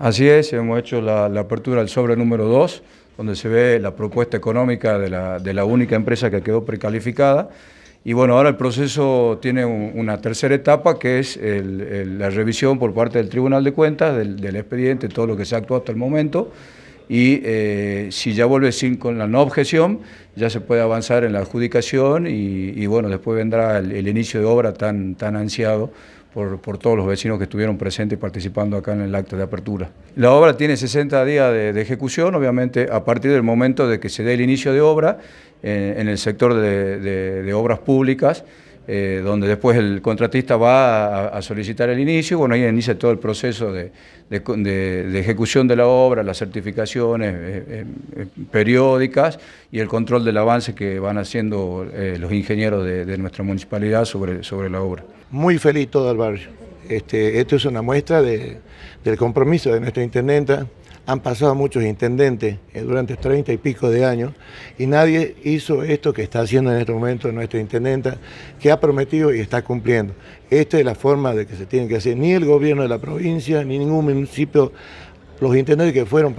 Así es, hemos hecho la, apertura del sobre número 2, donde se ve la propuesta económica de la, única empresa que quedó precalificada. Y bueno, ahora el proceso tiene una tercera etapa, que es la revisión por parte del Tribunal de Cuentas del, expediente, todo lo que se ha actuado hasta el momento. Y eh, si ya vuelve sin, con la no objeción, ya se puede avanzar en la adjudicación y, bueno, después vendrá el, inicio de obra tan, tan ansiado por, todos los vecinos que estuvieron presentes y participando acá en el acto de apertura. La obra tiene 60 días de, ejecución, obviamente a partir del momento de que se dé el inicio de obra eh, en el sector de obras públicas. Eh, donde después el contratista va a, solicitar el inicio, bueno, ahí inicia todo el proceso de, ejecución de la obra, las certificaciones eh, eh, periódicas y el control del avance que van haciendo los ingenieros de, nuestra municipalidad sobre, sobre la obra. Muy feliz todo el barrio. Este, esto es una muestra del compromiso de nuestra intendenta. Han pasado muchos intendentes eh, durante treinta y pico de años y nadie hizo esto que está haciendo en este momento nuestra intendenta, que ha prometido y está cumpliendo. Esta es la forma de que se tiene que hacer. Ni el gobierno de la provincia, ni ningún municipio los intendentes que fueron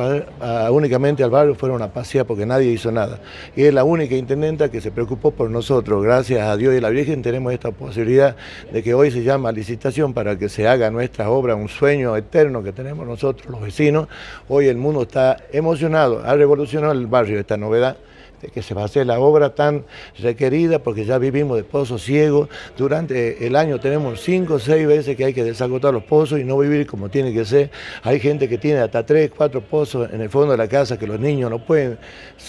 únicamente al barrio fueron a pasear porque nadie hizo nada. Y es la única intendenta que se preocupó por nosotros. Gracias a Dios y a la Virgen tenemos esta posibilidad de que hoy se llama licitación para que se haga nuestra obra, un sueño eterno que tenemos nosotros los vecinos. Hoy el mundo está emocionado, ha revolucionado el barrio esta novedad este, que se va a hacer la obra tan requerida, porque ya vivimos de pozos ciegos. Durante eh, el año tenemos cinco o seis veces que hay que desagotar los pozos y no vivir como tiene que ser. Hay gente que tiene hasta tres, cuatro pozos en el fondo de la casa que los niños no pueden,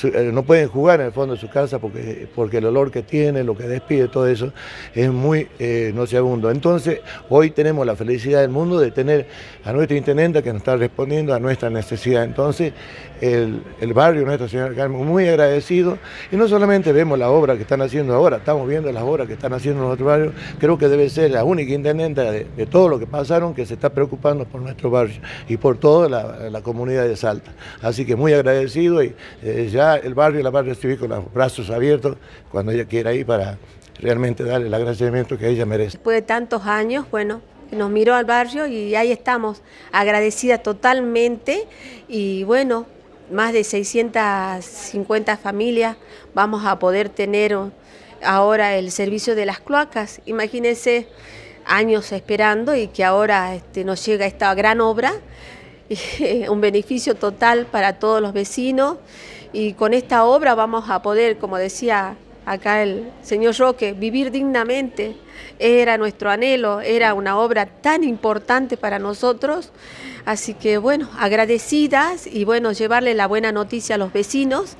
eh, no pueden jugar en el fondo de su casa porque, porque el olor que tiene, lo que despide, todo eso es muy eh, nociabundo. Entonces, hoy tenemos la felicidad del mundo de tener a nuestro intendente que nos está respondiendo a nuestra necesidad. Entonces, el, el barrio nuestra señor Carmen, muy agradecido y no solamente vemos la obra que están haciendo ahora, estamos viendo las obras que están haciendo en nuestro barrio. Creo que debe ser la única intendente de, todo lo que pasaron que se está preocupando por nuestro barrio y por toda la, comunidad de Salta. Así que muy agradecido y eh, ya el barrio la la barrio estoy con los brazos abiertos cuando ella quiera ir para realmente darle el agradecimiento que ella merece. Después de tantos años, bueno, nos miró al barrio y ahí estamos, agradecida totalmente y bueno, más de 650 familias vamos a poder tener ahora el servicio de las cloacas. Imagínense años esperando y que ahora este, nos llega esta gran obra, un beneficio total para todos los vecinos y con esta obra vamos a poder, como decía acá el señor Roque, vivir dignamente era nuestro anhelo, era una obra tan importante para nosotros. Así que bueno, agradecidas y bueno, llevarle la buena noticia a los vecinos.